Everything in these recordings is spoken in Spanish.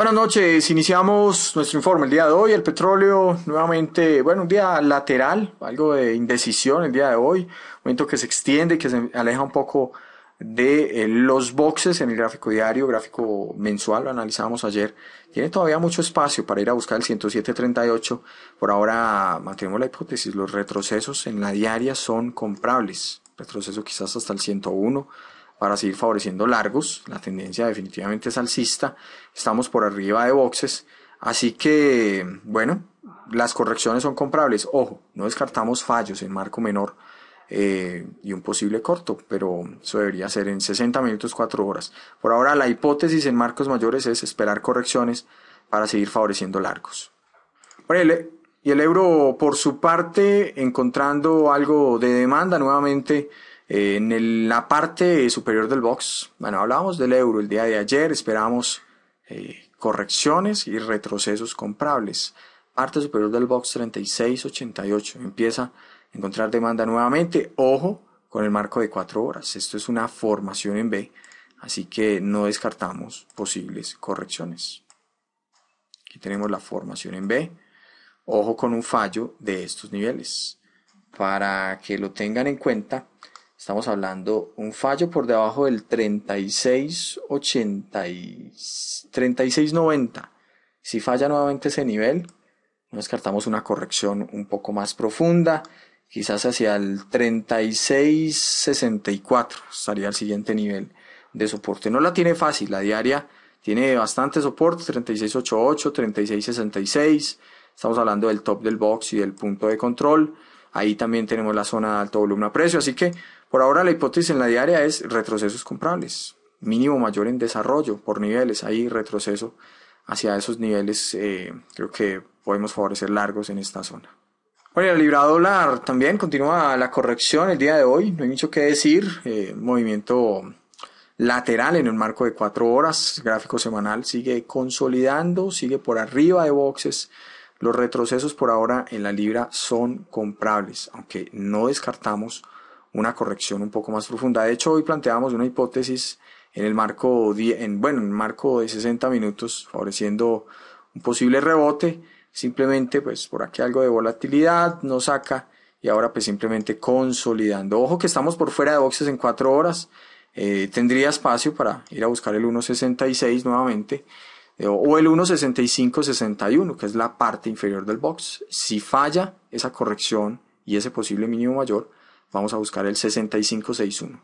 Buenas noches, iniciamos nuestro informe el día de hoy. El petróleo nuevamente, bueno, un día lateral, algo de indecisión el día de hoy, un momento que se extiende, que se aleja un poco de eh, los boxes en el gráfico diario, gráfico mensual, lo analizamos ayer. Tiene todavía mucho espacio para ir a buscar el 107.38. Por ahora mantenemos la hipótesis, los retrocesos en la diaria son comprables. Retroceso quizás hasta el 101 para seguir favoreciendo largos. La tendencia definitivamente es alcista. Estamos por arriba de boxes. Así que, bueno, las correcciones son comprables. Ojo, no descartamos fallos en marco menor eh, y un posible corto, pero eso debería ser en 60 minutos, 4 horas. Por ahora, la hipótesis en marcos mayores es esperar correcciones para seguir favoreciendo largos. E, y el euro, por su parte, encontrando algo de demanda nuevamente en la parte superior del box, bueno, hablábamos del euro el día de ayer, esperamos eh, correcciones y retrocesos comprables. Parte superior del box 3688, empieza a encontrar demanda nuevamente, ojo con el marco de 4 horas, esto es una formación en B, así que no descartamos posibles correcciones. Aquí tenemos la formación en B. Ojo con un fallo de estos niveles. Para que lo tengan en cuenta, Estamos hablando un fallo por debajo del 3680 3690. Si falla nuevamente ese nivel, nos descartamos una corrección un poco más profunda, quizás hacia el 3664 estaría el siguiente nivel de soporte. No la tiene fácil, la diaria tiene bastante soporte, 3688, 3666. Estamos hablando del top del box y del punto de control. Ahí también tenemos la zona de alto volumen a precio, así que por ahora la hipótesis en la diaria es retrocesos comprables, mínimo mayor en desarrollo por niveles, ahí retroceso hacia esos niveles eh, creo que podemos favorecer largos en esta zona. Bueno, la libra dólar también continúa la corrección el día de hoy, no hay mucho que decir, eh, movimiento lateral en un marco de cuatro horas, gráfico semanal sigue consolidando, sigue por arriba de boxes, los retrocesos por ahora en la libra son comprables, aunque no descartamos una corrección un poco más profunda. De hecho, hoy planteamos una hipótesis en el marco, en, bueno, en el marco de 60 minutos, favoreciendo un posible rebote, simplemente pues por aquí algo de volatilidad nos saca y ahora pues simplemente consolidando. Ojo que estamos por fuera de boxes en 4 horas, eh, tendría espacio para ir a buscar el 1.66 nuevamente o el 1.65.61 que es la parte inferior del box. Si falla esa corrección y ese posible mínimo mayor, Vamos a buscar el 6561.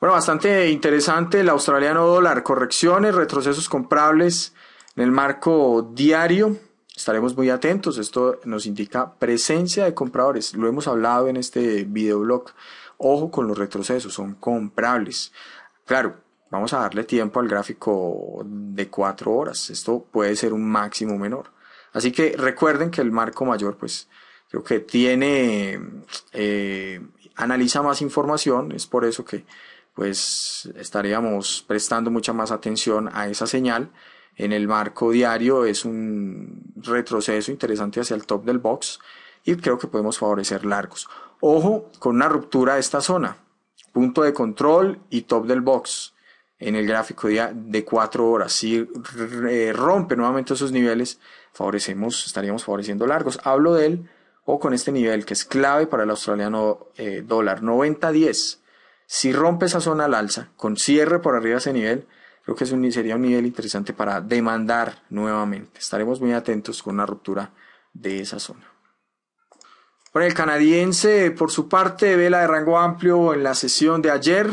Bueno, bastante interesante el australiano dólar. Correcciones, retrocesos comprables en el marco diario. Estaremos muy atentos. Esto nos indica presencia de compradores. Lo hemos hablado en este videoblog. Ojo con los retrocesos, son comprables. Claro, vamos a darle tiempo al gráfico de 4 horas. Esto puede ser un máximo menor. Así que recuerden que el marco mayor, pues, creo que tiene, eh, analiza más información, es por eso que pues estaríamos prestando mucha más atención a esa señal. En el marco diario es un retroceso interesante hacia el top del box y creo que podemos favorecer largos. Ojo con una ruptura de esta zona, punto de control y top del box en el gráfico de 4 horas. Si eh, rompe nuevamente esos niveles, favorecemos, estaríamos favoreciendo largos. Hablo del o con este nivel que es clave para el australiano eh, dólar, 90-10. Si rompe esa zona al alza, con cierre por arriba ese nivel, creo que es un, sería un nivel interesante para demandar nuevamente. Estaremos muy atentos con una ruptura de esa zona. Por el canadiense, por su parte, vela de rango amplio en la sesión de ayer.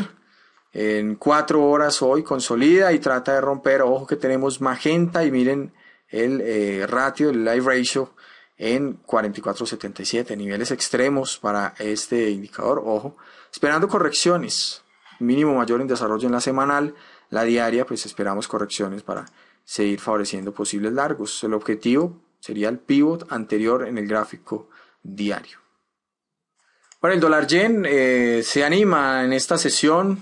En cuatro horas hoy consolida y trata de romper. Ojo que tenemos magenta y miren el eh, ratio, el live ratio en 44.77, niveles extremos para este indicador, ojo, esperando correcciones, mínimo mayor en desarrollo en la semanal, la diaria, pues esperamos correcciones para seguir favoreciendo posibles largos. El objetivo sería el pivot anterior en el gráfico diario. para el dólar yen eh, se anima en esta sesión,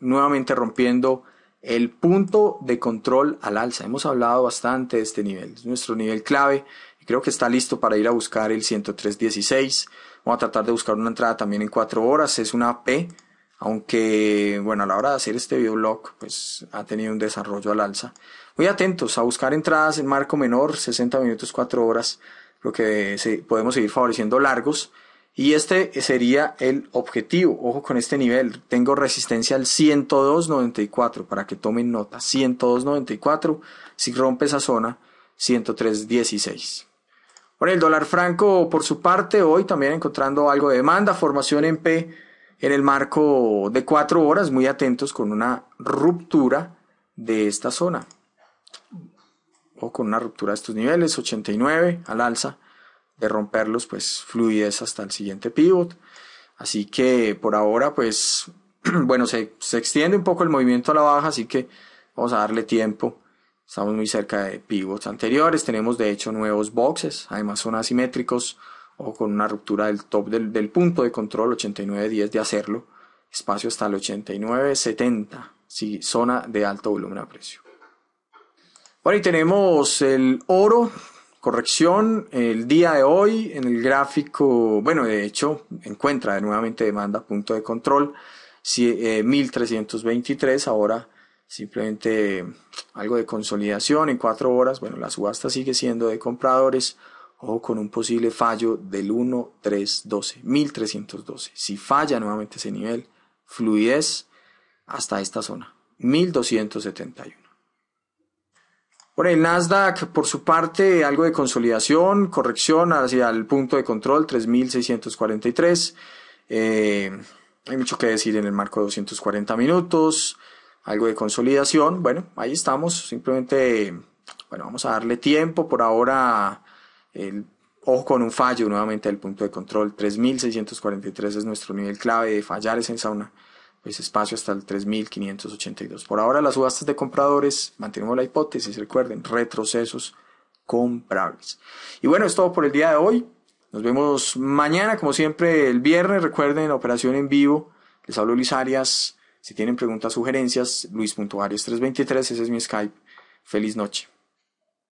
nuevamente rompiendo el punto de control al alza. Hemos hablado bastante de este nivel, es nuestro nivel clave Creo que está listo para ir a buscar el 103.16. Vamos a tratar de buscar una entrada también en 4 horas. Es una P, aunque, bueno, a la hora de hacer este videoblog, pues ha tenido un desarrollo al alza. Muy atentos a buscar entradas en marco menor, 60 minutos, 4 horas. lo que podemos seguir favoreciendo largos. Y este sería el objetivo. Ojo con este nivel. Tengo resistencia al 102.94 para que tomen nota. 102.94. Si rompe esa zona, 103.16. Bueno, el dólar franco, por su parte, hoy también encontrando algo de demanda, formación en P en el marco de cuatro horas, muy atentos con una ruptura de esta zona. O con una ruptura de estos niveles, 89 al alza, de romperlos, pues fluidez hasta el siguiente pivot. Así que por ahora, pues, bueno, se, se extiende un poco el movimiento a la baja, así que vamos a darle tiempo Estamos muy cerca de pivots anteriores, tenemos de hecho nuevos boxes, además son asimétricos o con una ruptura del top del, punto de control 89 días de hacerlo, espacio hasta el 89-70, zona de alto volumen a precio. Bueno, y tenemos el oro, corrección, el día de hoy en el gráfico, bueno, de hecho, encuentra nuevamente demanda punto de control, 1323 eh, ahora simplemente algo de consolidación en cuatro horas. Bueno, la subasta sigue siendo de compradores. o con un posible fallo del 1.312, 1312. Si falla nuevamente ese nivel, fluidez hasta esta zona, 1271. Por el Nasdaq, por su parte, algo de consolidación, corrección hacia el punto de control, 3643. Eh, hay mucho que decir en el marco de 240 minutos algo de consolidación. Bueno, ahí estamos. Simplemente, bueno, vamos a darle tiempo. Por ahora, ojo con un fallo nuevamente del punto de control. 3643 es nuestro nivel clave de fallar es en sauna. Pues espacio hasta el 3582. Por ahora, las subastas de compradores, mantenemos la hipótesis, recuerden, retrocesos comprables. Y bueno, es todo por el día de hoy. Nos vemos mañana, como siempre, el viernes. Recuerden, operación en vivo. Les hablo Luis Arias si tienen preguntas, sugerencias, luis.arias323, ese es mi Skype. Feliz noche.